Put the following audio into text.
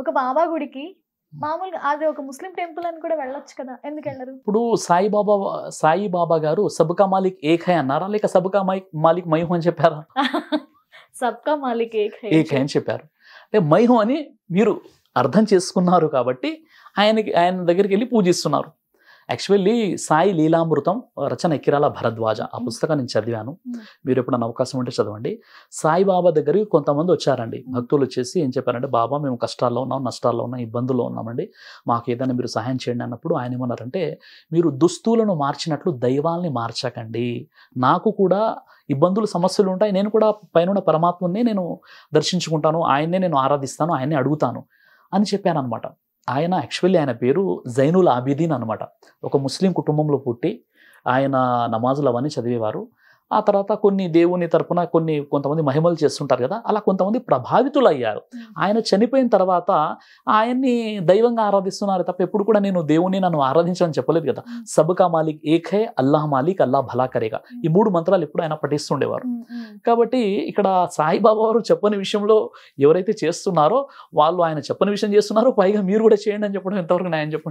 ఒక బాబా గుడికి మామూలుగా అది ఒక ముస్లిం టెంపుల్ అని కూడా వెళ్ళొచ్చు కదా ఎందుకు వెళ్ళరు ఇప్పుడు సాయిబాబా సాయిబాబా గారు సబ్కా మాలిక్ ఏక్ హై అన్నారా లేక సబ్కా మాలిక్ మాలిక్ మైహు అని చెప్పారా సబ్కా మాలిక్ ఏక్ హై ఏక్ హై అని చెప్పారు అంటే మైహు అని మీరు అర్థం చేసుకున్నారు కాబట్టి ఆయనకి ఆయన దగ్గరికి వెళ్ళి పూజిస్తున్నారు యాక్చువల్లీ సాయి లీలామృతం రచన కిరాల భరద్వాజ ఆ పుస్తకం నేను చదివాను మీరు ఎప్పుడన్నా అవకాశం ఉంటే చదవండి సాయిబాబా దగ్గరికి కొంతమంది వచ్చారండి భక్తులు వచ్చేసి ఏం చెప్పారంటే బాబా మేము కష్టాల్లో ఉన్నాం నష్టాల్లో ఉన్నాం ఇబ్బందుల్లో ఉన్నామండి మాకు ఏదైనా మీరు సహాయం చేయండి అన్నప్పుడు ఆయన ఏమన్నారంటే మీరు దుస్తులను మార్చినట్లు దైవాల్ని మార్చకండి నాకు కూడా ఇబ్బందులు సమస్యలు ఉంటాయి నేను కూడా పైన పరమాత్మనే నేను దర్శించుకుంటాను ఆయన్నే నేను ఆరాధిస్తాను ఆయన్నే అడుగుతాను అని చెప్పాను అనమాట ఆయన యాక్చువల్లీ ఆయన పేరు జైనుల్ ఆబిదీన్ అనమాట ఒక ముస్లిం కుటుంబంలో పుట్టి ఆయన నమాజులు అవన్నీ చదివేవారు ఆ తర్వాత కొన్ని దేవుని తరపున కొన్ని కొంతమంది మహిమలు చేస్తుంటారు కదా అలా కొంతమంది ప్రభావితులు అయ్యారు ఆయన చనిపోయిన తర్వాత ఆయన్ని దైవంగా ఆరాధిస్తున్నారు తప్ప ఎప్పుడు కూడా నేను దేవుని నన్ను ఆరాధించని చెప్పలేదు కదా సబకా మాలిక్ ఏఖే అల్లాహ్ మాలిక్ అల్లాహ్ భలాకరేగా ఈ మూడు మంత్రాలు ఎప్పుడు ఆయన పఠిస్తుండేవారు కాబట్టి ఇక్కడ సాయిబాబా వారు చెప్పని విషయంలో ఎవరైతే చేస్తున్నారో వాళ్ళు ఆయన చెప్పని విషయం చేస్తున్నారో పైగా మీరు కూడా చేయండి అని చెప్పడం ఎంతవరకు న్యాయం చెప్పండి